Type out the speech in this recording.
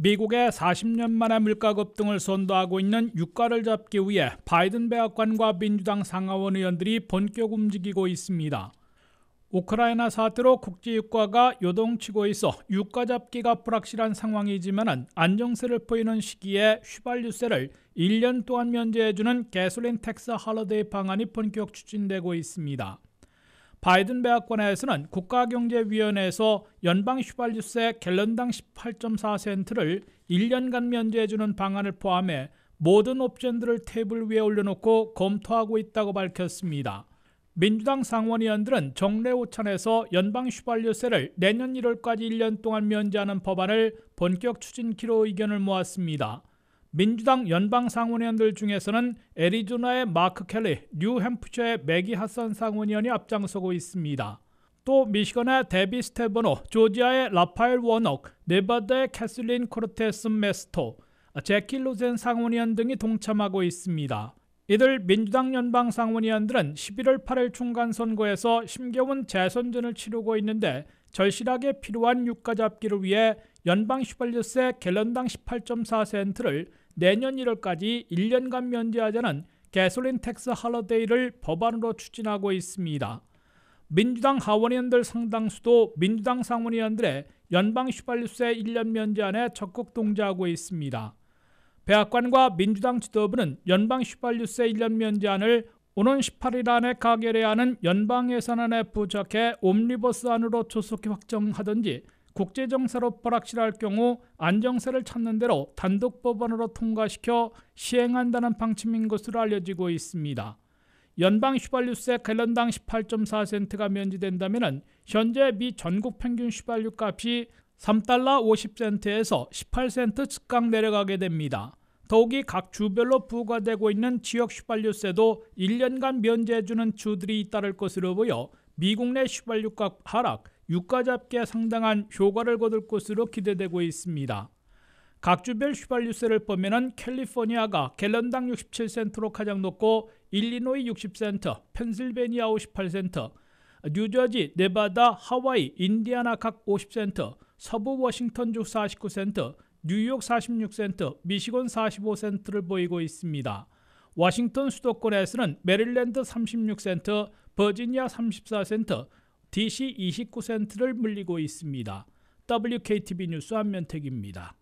미국의 40년 만에 물가 급등을 선도하고 있는 유가를 잡기 위해 바이든 백악관과 민주당 상하원 의원들이 본격 움직이고 있습니다. 우크라이나 사태로 국제 유가가 요동치고 있어 유가 잡기가 불확실한 상황이지만 안정세를 보이는 시기에 휘발유세를 1년 동안 면제해주는 가솔린 텍스 할러데이 방안이 본격 추진되고 있습니다. 바이든 백악관에서는 국가경제위원회에서 연방 휘발유세 갤런당 18.4센트를 1년간 면제해주는 방안을 포함해 모든 옵션들을 테이블 위에 올려놓고 검토하고 있다고 밝혔습니다. 민주당 상원의원들은 정례 오찬에서 연방 휘발유세를 내년 1월까지 1년 동안 면제하는 법안을 본격 추진키로 의견을 모았습니다. 민주당 연방 상원의원들 중에서는 애리조나의 마크 켈리, 뉴햄프셔의 맥기 하선 상원의원이 앞장서고 있습니다. 또 미시건의 데비 스테버노, 조지아의 라파엘 워넉, 네바다의 캐슬린 코르테스 메스토, 제키 로젠 상원의원 등이 동참하고 있습니다. 이들 민주당 연방 상원의원들은 11월 8일 중간선거에서 심겨운 재선전을 치르고 있는데 절실하게 필요한 유가 잡기를 위해 연방 휘발유세 갤런당 18.4센트를 내년 1월까지 1년간 면제하자는 개솔린 텍스 할러데이를 법안으로 추진하고 있습니다. 민주당 하원의원들 상당수도 민주당 상원의원들의 연방 휘발유세 1년 면제안에 적극 동조하고 있습니다. 백악관과 민주당 지도부는 연방 휘발유세 1년 면제안을 오는 18일 안에 가결해야 하는 연방 예산안에 부착해 옴니버스안으로 조속히 확정하든지 국제정세로 불확실할 경우 안정세를 찾는 대로 단독 법안으로 통과시켜 시행한다는 방침인 것으로 알려지고 있습니다. 연방 휘발유세 갤런당 18.4센트가 면제된다면 현재 미 전국 평균 휘발유 값이 3달러 50센트에서 18센트 즉각 내려가게 됩니다. 더욱이 각 주별로 부과되고 있는 지역 휘발유세도 1년간 면제해주는 주들이 잇따를 것으로 보여 미국 내 휘발유값 하락, 유가 잡기에 상당한 효과를 거둘 것으로 기대되고 있습니다. 각주별 휘발유세를 보면은 캘리포니아가 갤런당 67센트로 가장 높고 일리노이 60센트, 펜실베니아 58센트, 뉴저지, 네바다, 하와이, 인디아나 각 50센트, 서부 워싱턴주 49센트, 뉴욕 46센트, 미시건 45센트를 보이고 있습니다. 워싱턴 수도권에서는 메릴랜드 36센트, 버지니아 34센트, DC 29센트를 물리고 있습니다. WKTV 뉴스 한면택입니다.